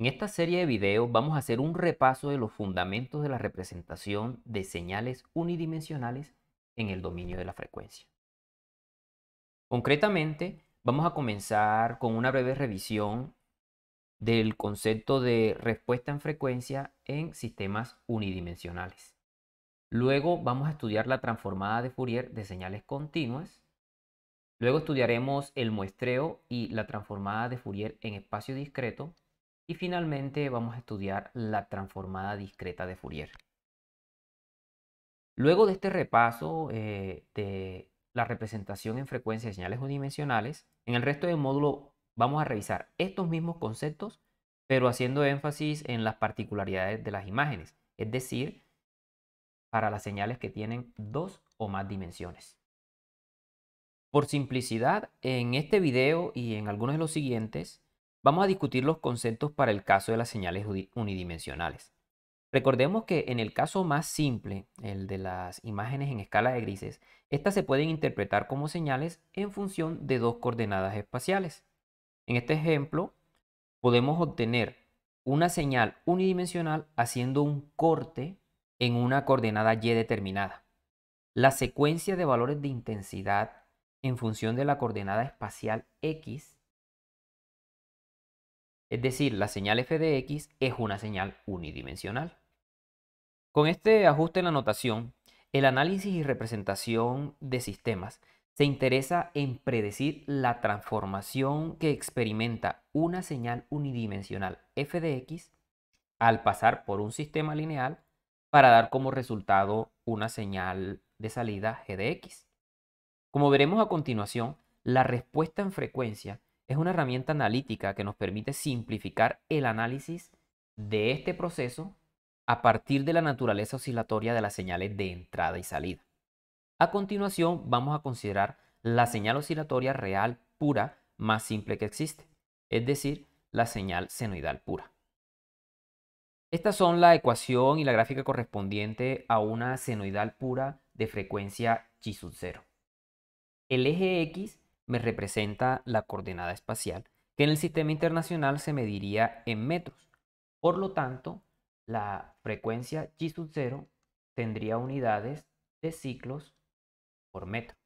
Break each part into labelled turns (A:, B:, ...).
A: En esta serie de videos vamos a hacer un repaso de los fundamentos de la representación de señales unidimensionales en el dominio de la frecuencia. Concretamente, vamos a comenzar con una breve revisión del concepto de respuesta en frecuencia en sistemas unidimensionales. Luego vamos a estudiar la transformada de Fourier de señales continuas. Luego estudiaremos el muestreo y la transformada de Fourier en espacio discreto y finalmente vamos a estudiar la transformada discreta de Fourier. Luego de este repaso eh, de la representación en frecuencia de señales unidimensionales, en el resto del módulo vamos a revisar estos mismos conceptos, pero haciendo énfasis en las particularidades de las imágenes, es decir, para las señales que tienen dos o más dimensiones. Por simplicidad, en este video y en algunos de los siguientes, vamos a discutir los conceptos para el caso de las señales unidimensionales. Recordemos que en el caso más simple, el de las imágenes en escala de grises, estas se pueden interpretar como señales en función de dos coordenadas espaciales. En este ejemplo, podemos obtener una señal unidimensional haciendo un corte en una coordenada y determinada. La secuencia de valores de intensidad en función de la coordenada espacial x es decir, la señal f de x es una señal unidimensional. Con este ajuste en la notación, el análisis y representación de sistemas se interesa en predecir la transformación que experimenta una señal unidimensional f de x al pasar por un sistema lineal para dar como resultado una señal de salida g de x. Como veremos a continuación, la respuesta en frecuencia es una herramienta analítica que nos permite simplificar el análisis de este proceso a partir de la naturaleza oscilatoria de las señales de entrada y salida. A continuación vamos a considerar la señal oscilatoria real pura más simple que existe, es decir, la señal senoidal pura. Estas son la ecuación y la gráfica correspondiente a una senoidal pura de frecuencia chi 0. El eje X me representa la coordenada espacial, que en el sistema internacional se mediría en metros. Por lo tanto, la frecuencia G 0 tendría unidades de ciclos por metro.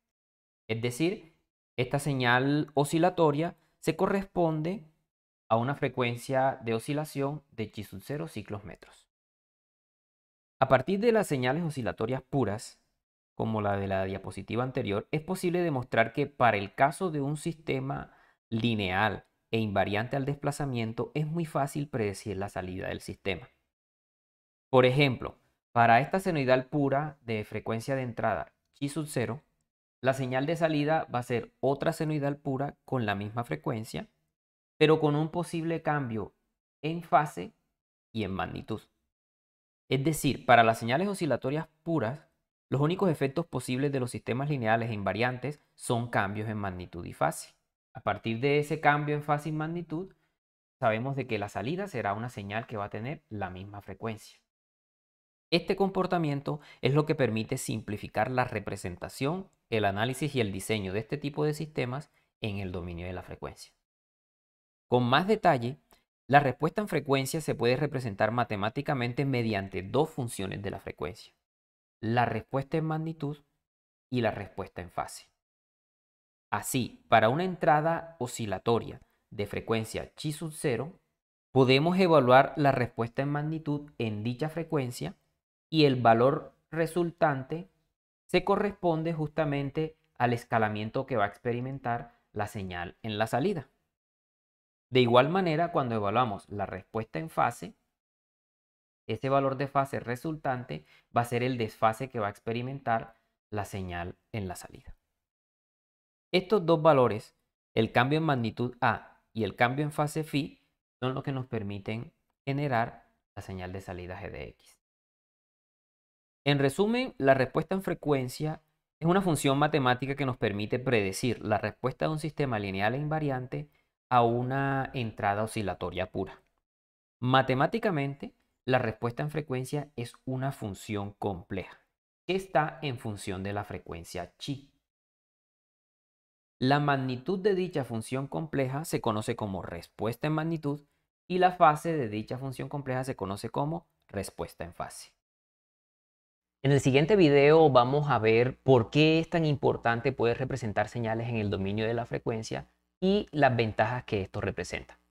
A: Es decir, esta señal oscilatoria se corresponde a una frecuencia de oscilación de G sub 0 ciclos metros. A partir de las señales oscilatorias puras, como la de la diapositiva anterior, es posible demostrar que para el caso de un sistema lineal e invariante al desplazamiento, es muy fácil predecir la salida del sistema. Por ejemplo, para esta senoidal pura de frecuencia de entrada chi sub 0, la señal de salida va a ser otra senoidal pura con la misma frecuencia, pero con un posible cambio en fase y en magnitud. Es decir, para las señales oscilatorias puras, los únicos efectos posibles de los sistemas lineales e invariantes son cambios en magnitud y fase. A partir de ese cambio en fase y magnitud, sabemos de que la salida será una señal que va a tener la misma frecuencia. Este comportamiento es lo que permite simplificar la representación, el análisis y el diseño de este tipo de sistemas en el dominio de la frecuencia. Con más detalle, la respuesta en frecuencia se puede representar matemáticamente mediante dos funciones de la frecuencia la respuesta en magnitud y la respuesta en fase. Así, para una entrada oscilatoria de frecuencia chi sub 0, podemos evaluar la respuesta en magnitud en dicha frecuencia y el valor resultante se corresponde justamente al escalamiento que va a experimentar la señal en la salida. De igual manera, cuando evaluamos la respuesta en fase, ese valor de fase resultante va a ser el desfase que va a experimentar la señal en la salida. Estos dos valores, el cambio en magnitud A y el cambio en fase phi, son los que nos permiten generar la señal de salida X. En resumen, la respuesta en frecuencia es una función matemática que nos permite predecir la respuesta de un sistema lineal e invariante a una entrada oscilatoria pura. Matemáticamente, la respuesta en frecuencia es una función compleja que está en función de la frecuencia chi. La magnitud de dicha función compleja se conoce como respuesta en magnitud y la fase de dicha función compleja se conoce como respuesta en fase. En el siguiente video vamos a ver por qué es tan importante poder representar señales en el dominio de la frecuencia y las ventajas que esto representa.